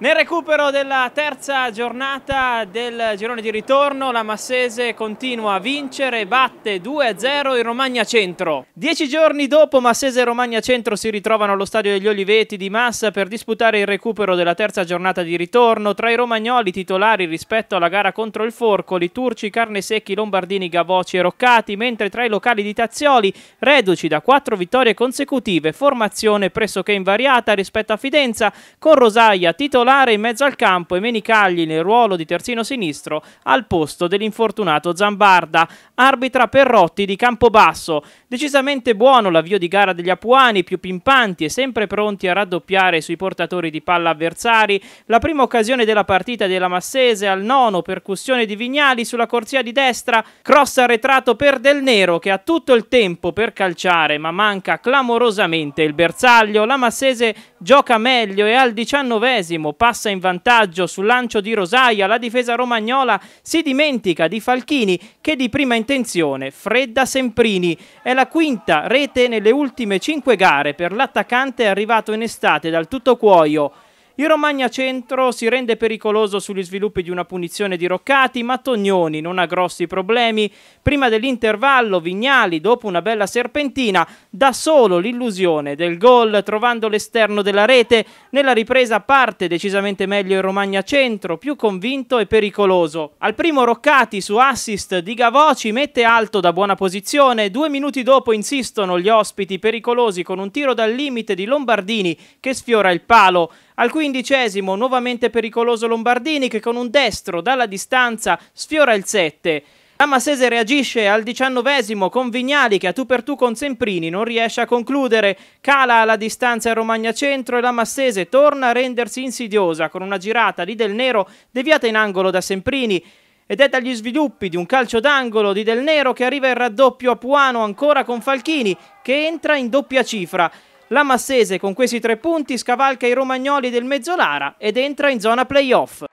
Nel recupero della terza giornata del girone di ritorno la Massese continua a vincere, batte 2-0 il Romagna Centro. Dieci giorni dopo Massese e Romagna Centro si ritrovano allo stadio degli Oliveti di Massa per disputare il recupero della terza giornata di ritorno. Tra i romagnoli titolari rispetto alla gara contro il Forcoli, Turci, Carnesecchi, Lombardini, Gavoci e Roccati, mentre tra i locali di Tazzioli, reduci da quattro vittorie consecutive, formazione pressoché invariata rispetto a Fidenza, con Rosaia titolare titolare in mezzo al campo e Menicagli nel ruolo di terzino sinistro al posto dell'infortunato Zambarda. Arbitra Perrotti di Campobasso. Decisamente buono l'avvio di gara degli Apuani, più pimpanti e sempre pronti a raddoppiare sui portatori di palla avversari. La prima occasione della partita della Massese al nono, percussione di Vignali sulla corsia di destra, cross arretrato per Del Nero che ha tutto il tempo per calciare ma manca clamorosamente il bersaglio. La Massese gioca meglio e al diciannovesimo passa in vantaggio sul lancio di Rosaia, la difesa romagnola si dimentica di Falchini che di prima intenzione fredda Semprini. È la quinta rete nelle ultime cinque gare per l'attaccante arrivato in estate dal tutto cuoio. Il Romagna Centro si rende pericoloso sugli sviluppi di una punizione di Roccati, ma Tognoni non ha grossi problemi. Prima dell'intervallo Vignali, dopo una bella serpentina, dà solo l'illusione del gol trovando l'esterno della rete. Nella ripresa parte decisamente meglio il Romagna Centro, più convinto e pericoloso. Al primo Roccati su assist di Gavoci mette alto da buona posizione. Due minuti dopo insistono gli ospiti pericolosi con un tiro dal limite di Lombardini che sfiora il palo. Al quinto quindicesimo, nuovamente pericoloso Lombardini che con un destro dalla distanza sfiora il 7. La Massese reagisce al diciannovesimo con Vignali che a tu per tu con Semprini non riesce a concludere, cala alla distanza in Romagna Centro e la Massese torna a rendersi insidiosa con una girata di Del Nero deviata in angolo da Semprini ed è dagli sviluppi di un calcio d'angolo di Del Nero che arriva il raddoppio a Puano ancora con Falchini che entra in doppia cifra. La Massese con questi tre punti scavalca i romagnoli del Mezzolara ed entra in zona playoff.